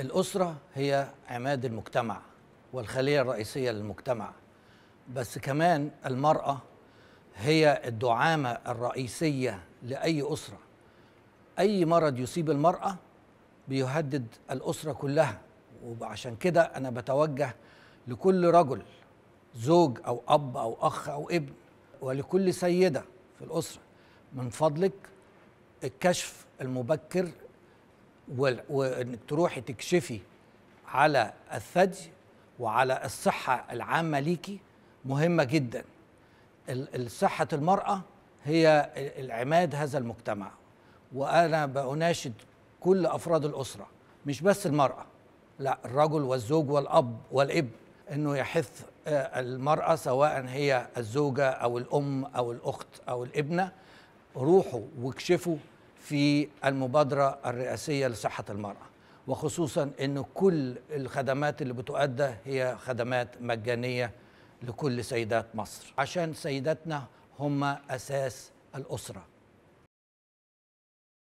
الأسرة هي عماد المجتمع والخلية الرئيسية للمجتمع بس كمان المرأة هي الدعامة الرئيسية لأي أسرة أي مرض يصيب المرأة بيهدد الأسرة كلها وعشان كده أنا بتوجه لكل رجل زوج أو أب أو أخ أو ابن ولكل سيدة في الأسرة من فضلك الكشف المبكر وانك تروحي تكشفي على الثدي وعلى الصحه العامه ليكي مهمه جدا صحه المراه هي العماد هذا المجتمع وانا بأناشد كل افراد الاسره مش بس المراه لا الرجل والزوج والاب والابن انه يحث آه، المراه سواء هي الزوجه او الام او الاخت او الابنه روحوا واكشفوا في المبادرة الرئاسية لصحة المرأة وخصوصا أن كل الخدمات اللي بتؤدى هي خدمات مجانية لكل سيدات مصر عشان سيداتنا هم أساس الأسرة